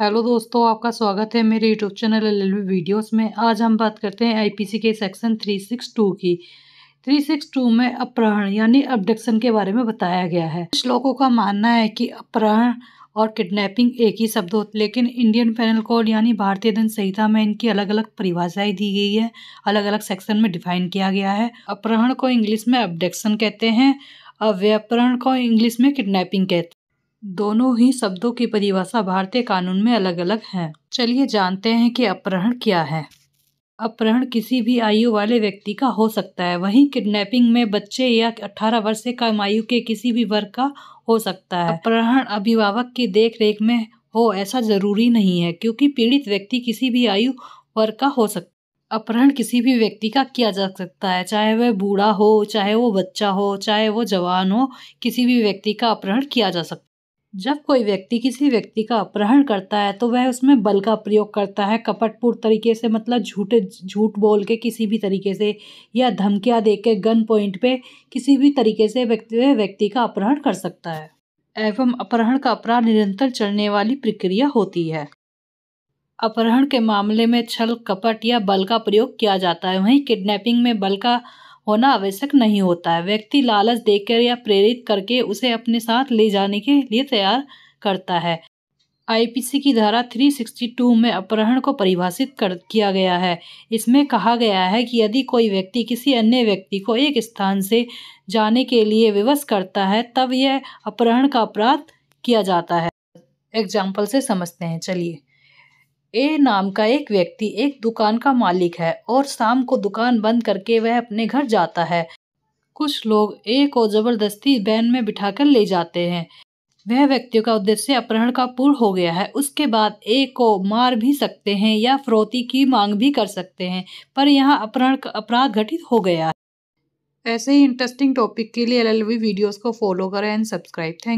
hello दोस्तों आपका स्वागत है मेरे यूट्यूब चैनल एल वीडियोस में आज हम बात करते हैं आईपीसी के सेक्शन 362 की 362 में अपहरण यानी अबडक्शन के बारे में बताया गया है कुछ लोगों का मानना है कि अपहरण और किडनैपिंग एक ही शब्द हो लेकिन इंडियन पेनल कोड यानी भारतीय दंड संहिता में इनकी अलग अलग परिभाषाएं दी गई है अलग अलग सेक्शन में डिफाइन किया गया है अपहरण को इंग्लिश में अबडक्शन कहते हैं अव्यपहरण को इंग्लिश में किडनैपिंग कहते हैं दोनों ही शब्दों की परिभाषा भारतीय कानून में अलग अलग है चलिए जानते हैं कि अपहरण क्या है अपहरण किसी भी आयु वाले व्यक्ति का हो सकता है वहीं किडनैपिंग में बच्चे या 18 वर्ष से कम आयु के किसी भी वर्ग का हो सकता है अपहरण अभिभावक की देख रेख में हो ऐसा जरूरी नहीं है क्योंकि पीड़ित व्यक्ति किसी भी आयु वर्ग का हो सकता अपहरण किसी भी व्यक्ति का किया जा सकता है चाहे वह बूढ़ा हो चाहे वो बच्चा हो चाहे वो जवान हो किसी भी व्यक्ति का अपहरण किया जा सकता जब कोई व्यक्ति किसी व्यक्ति का अपहरण करता है तो वह उसमें बल का प्रयोग करता है कपटपूर्ण तरीके से मतलब झूठे झूठ बोल के किसी भी तरीके से या धमकियाँ दे के गन पॉइंट पे किसी भी तरीके से व्यक्ति व्यक्ति का अपहरण कर सकता है एवं अपहरण का अपराध निरंतर चलने वाली प्रक्रिया होती है अपहरण के मामले में छल कपट या बल का प्रयोग किया जाता है वहीं किडनैपिंग में बल का होना आवश्यक नहीं होता है व्यक्ति लालच देकर या प्रेरित करके उसे अपने साथ ले जाने के लिए तैयार करता है आईपीसी की धारा 362 में अपहरण को परिभाषित कर किया गया है इसमें कहा गया है कि यदि कोई व्यक्ति किसी अन्य व्यक्ति को एक स्थान से जाने के लिए विवश करता है तब यह अपहरण का अपराध किया जाता है एग्जाम्पल से समझते हैं चलिए ए नाम का एक व्यक्ति एक दुकान का मालिक है और शाम को दुकान बंद करके वह अपने घर जाता है कुछ लोग ए को जबरदस्ती वैन में बिठाकर ले जाते हैं वह व्यक्तियों का उद्देश्य अपहरण का पूर्ण हो गया है उसके बाद ए को मार भी सकते हैं या फरोती की मांग भी कर सकते हैं पर यहाँ अपहरण का अपराध घटित हो गया है ऐसे ही इंटरेस्टिंग टॉपिक के लिए एल वीडियोस को फॉलो करें एंड सब्सक्राइब थैंक